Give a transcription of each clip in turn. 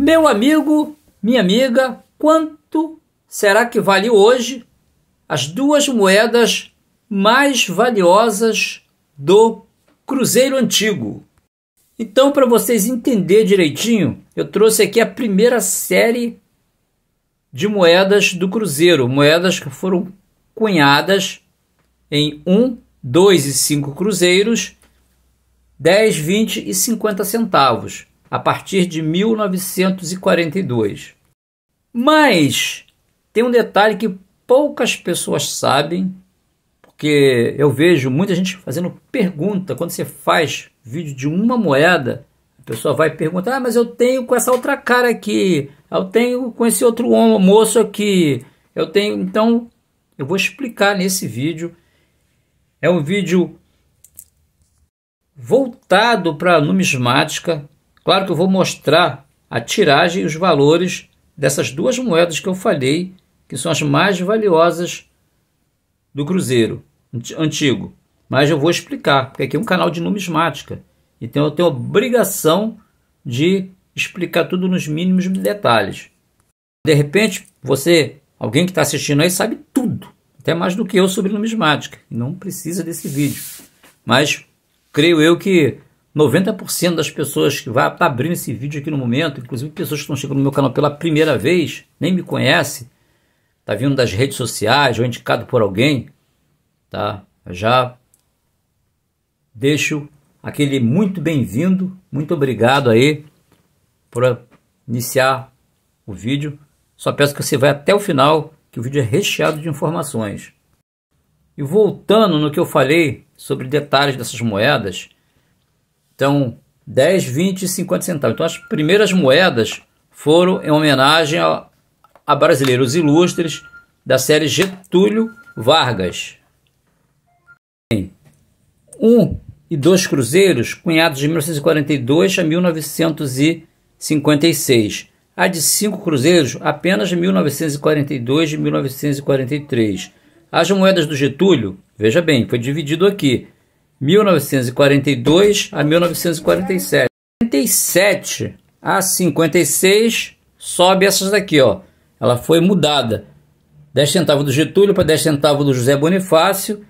Meu amigo, minha amiga, quanto será que vale hoje as duas moedas mais valiosas do Cruzeiro Antigo? Então, para vocês entender direitinho, eu trouxe aqui a primeira série de moedas do Cruzeiro, moedas que foram cunhadas em 1, 2 e 5 cruzeiros, 10, 20 e 50 centavos a partir de 1942. Mas tem um detalhe que poucas pessoas sabem, porque eu vejo muita gente fazendo pergunta quando você faz vídeo de uma moeda, a pessoa vai perguntar: "Ah, mas eu tenho com essa outra cara aqui, eu tenho com esse outro moço aqui, eu tenho". Então, eu vou explicar nesse vídeo. É um vídeo voltado para numismática, Claro que eu vou mostrar a tiragem e os valores dessas duas moedas que eu falei, que são as mais valiosas do Cruzeiro antigo. Mas eu vou explicar, porque aqui é um canal de numismática. Então eu tenho obrigação de explicar tudo nos mínimos detalhes. De repente, você, alguém que está assistindo aí, sabe tudo, até mais do que eu sobre numismática. Não precisa desse vídeo. Mas creio eu que 90% das pessoas que vai estar tá abrindo esse vídeo aqui no momento, inclusive pessoas que estão chegando no meu canal pela primeira vez, nem me conhece, tá vindo das redes sociais ou indicado por alguém, tá? já deixo aquele muito bem-vindo, muito obrigado aí por iniciar o vídeo. Só peço que você vá até o final, que o vídeo é recheado de informações. E voltando no que eu falei sobre detalhes dessas moedas, então, 10, 20 e 50 centavos. Então, as primeiras moedas foram em homenagem a, a brasileiros ilustres da série Getúlio Vargas. Um e dois cruzeiros, cunhados de 1942 a 1956. A de cinco cruzeiros, apenas de 1942 e 1943. As moedas do Getúlio, veja bem, foi dividido aqui. 1942 a 1947. 57 a 56 sobe essas daqui, ó. Ela foi mudada. 10 centavos do Getúlio para 10 centavos do José Bonifácio,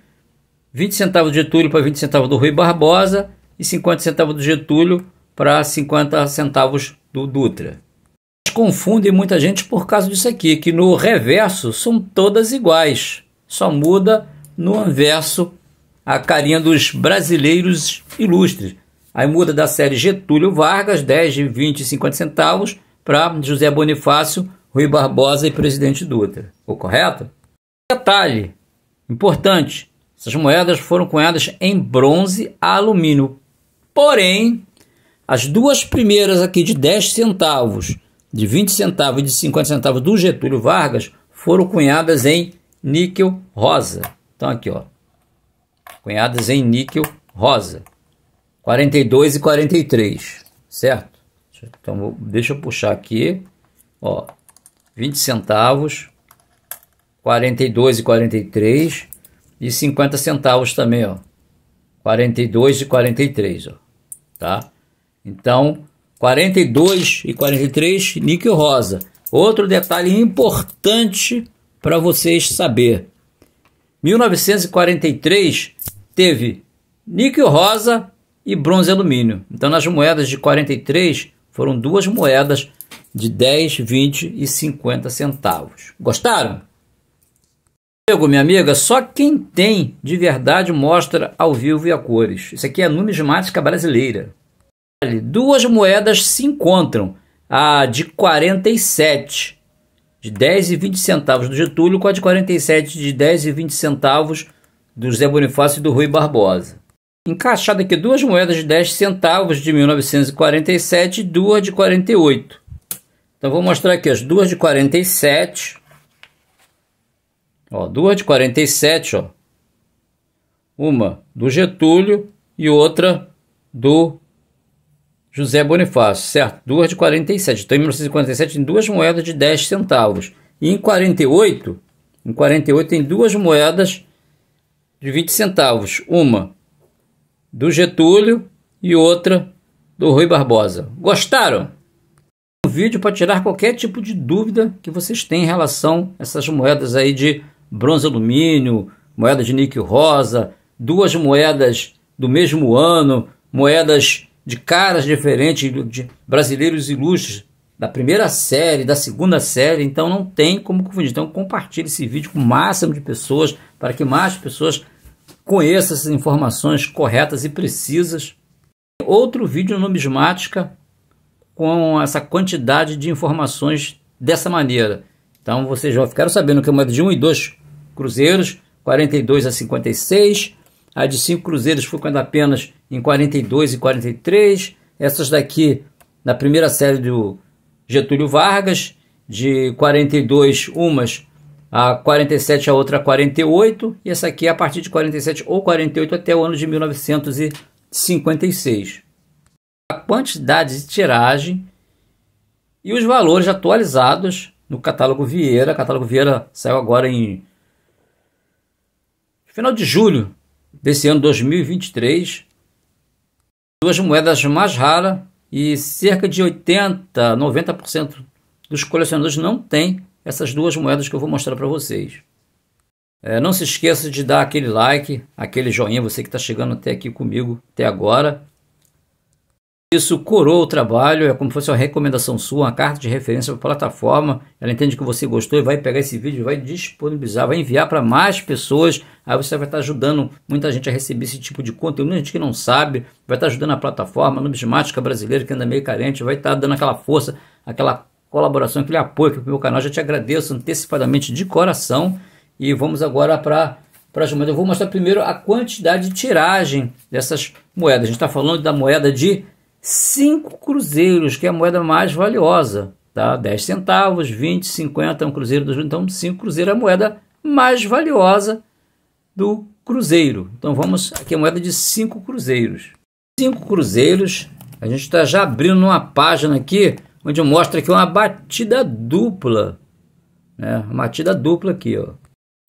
20 centavos do Getúlio para 20 centavos do Rui Barbosa e 50 centavos do Getúlio para 50 centavos do Dutra. confundem muita gente por causa disso aqui, que no reverso são todas iguais, só muda no anverso a carinha dos brasileiros ilustres. Aí muda da série Getúlio Vargas, 10 de 20 e 50 centavos, para José Bonifácio, Rui Barbosa e presidente Dutra. Ficou correto? Detalhe importante: essas moedas foram cunhadas em bronze a alumínio. Porém, as duas primeiras aqui de 10 centavos, de 20 centavos e de 50 centavos do Getúlio Vargas foram cunhadas em níquel rosa. Então aqui, ó, cunhadas em níquel rosa, 42 e 43, certo? Então, deixa eu puxar aqui, ó, 20 centavos, 42 e 43 e 50 centavos também, ó. 42 e 43, ó. Tá? Então, 42 e 43 níquel rosa. Outro detalhe importante para vocês saber. 1943 teve níquel rosa e bronze alumínio. Então, nas moedas de 43, foram duas moedas de 10, 20 e 50 centavos. Gostaram? Meu amigo, minha amiga, só quem tem de verdade mostra ao vivo e a cores. Isso aqui é a numismática brasileira. Duas moedas se encontram, a de 47 de 10 e 20 centavos do Getúlio com a de 47 de 10 e 20 centavos do José Bonifácio e do Rui Barbosa. Encaixado aqui duas moedas de 10 centavos de 1947 e duas de 48. Então vou mostrar aqui as duas de 47. Ó, duas de 47, ó. Uma do Getúlio e outra do José Bonifácio, certo? Duas de 47. Então, em 1947, tem duas moedas de 10 centavos. E em 48, em 48 tem duas moedas de 20 centavos, uma do Getúlio e outra do Rui Barbosa. Gostaram? Um vídeo para tirar qualquer tipo de dúvida que vocês têm em relação a essas moedas aí de bronze alumínio, moeda de níquel rosa, duas moedas do mesmo ano, moedas de caras diferentes, de brasileiros ilustres da primeira série, da segunda série, então não tem como confundir. Então compartilhe esse vídeo com o máximo de pessoas para que mais pessoas conheçam essas informações corretas e precisas. Outro vídeo numismática com essa quantidade de informações dessa maneira. Então vocês já ficaram sabendo que é uma de 1 e 2 cruzeiros, 42 a 56, a de 5 cruzeiros foi quando apenas em 42 e 43, essas daqui na primeira série do Getúlio Vargas, de 42 umas a 47 a outra a 48, e essa aqui é a partir de 47 ou 48 até o ano de 1956. A quantidade de tiragem e os valores atualizados no catálogo Vieira. O catálogo Vieira saiu agora em final de julho desse ano 2023. Duas moedas mais raras e cerca de 80, 90% dos colecionadores não tem essas duas moedas que eu vou mostrar para vocês. É, não se esqueça de dar aquele like, aquele joinha, você que está chegando até aqui comigo até agora. Isso coroa o trabalho, é como se fosse uma recomendação sua, uma carta de referência para a plataforma. Ela entende que você gostou e vai pegar esse vídeo, vai disponibilizar, vai enviar para mais pessoas Aí você vai estar ajudando muita gente a receber esse tipo de conteúdo, muita gente que não sabe, vai estar ajudando a plataforma, a numismática brasileira que anda meio carente, vai estar dando aquela força, aquela colaboração, aquele apoio para o meu canal. já te agradeço antecipadamente de coração e vamos agora para para as moedas. Eu vou mostrar primeiro a quantidade de tiragem dessas moedas. A gente está falando da moeda de 5 cruzeiros, que é a moeda mais valiosa. Tá? 10 centavos, 20, 50, um cruzeiro, dois, então 5 cruzeiros é a moeda mais valiosa do cruzeiro. Então vamos, aqui é moeda de 5 cruzeiros. 5 cruzeiros, a gente está já abrindo uma página aqui, onde mostra aqui uma batida dupla, né? uma batida dupla aqui, ó.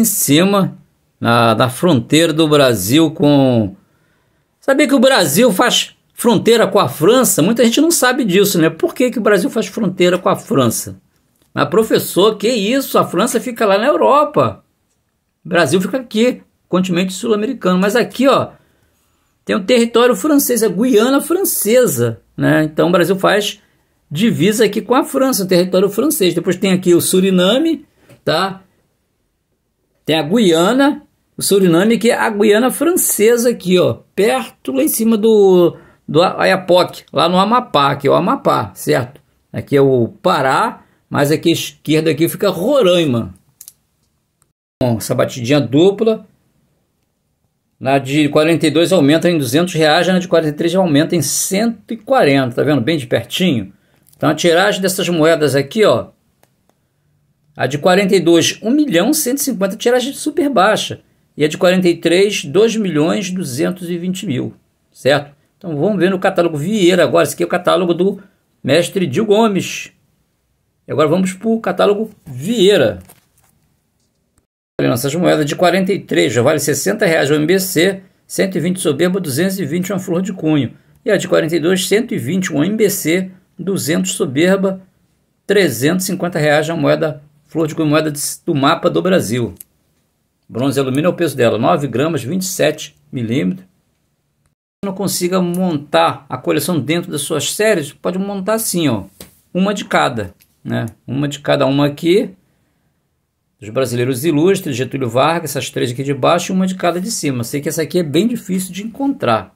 em cima, na, na fronteira do Brasil com... Sabia que o Brasil faz fronteira com a França? Muita gente não sabe disso, né? Por que, que o Brasil faz fronteira com a França? Mas professor, que isso? A França fica lá na Europa. O Brasil fica aqui continente sul-americano. Mas aqui, ó, tem um território francês, é Guiana Francesa, né? Então o Brasil faz divisa aqui com a França, o território francês. Depois tem aqui o Suriname, tá? Tem a Guiana, o Suriname que é a Guiana Francesa aqui, ó, perto lá em cima do do Ayapoque, lá no Amapá, que é o Amapá, certo? Aqui é o Pará, mas aqui à esquerda aqui fica Roraima. Bom, essa batidinha dupla na de 42 aumenta em 200 reais, na de 43 aumenta em 140, tá vendo? Bem de pertinho. Então a tiragem dessas moedas aqui, ó, a de 42, 1 milhão 150, tiragem super baixa. E a de 43, 2 milhões 220 mil, certo? Então vamos ver no catálogo Vieira agora, esse aqui é o catálogo do mestre Dil Gomes. E agora vamos para o catálogo Vieira nossas moedas de 43 já vale 60 reais o MBC, 120 soberba, 220 uma flor de cunho. E a de 42, 120 um MBC, 200 soberba, 350 reais a moeda flor de cunho, moeda de, do mapa do Brasil. Bronze e alumínio é o peso dela, 9 gramas, 27 milímetros. Não consiga montar a coleção dentro das suas séries, pode montar assim, ó, uma de cada, né? Uma de cada uma aqui, dos brasileiros ilustres, Getúlio Vargas, essas três aqui de baixo e uma de cada de cima. Sei que essa aqui é bem difícil de encontrar.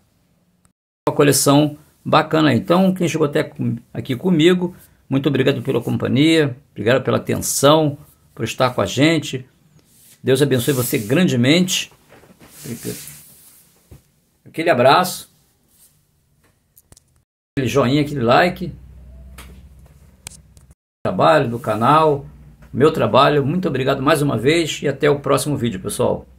Uma coleção bacana. Então, quem chegou até aqui comigo, muito obrigado pela companhia, obrigado pela atenção, por estar com a gente. Deus abençoe você grandemente. Aquele abraço. Aquele joinha, aquele like. Trabalho do canal meu trabalho. Muito obrigado mais uma vez e até o próximo vídeo, pessoal.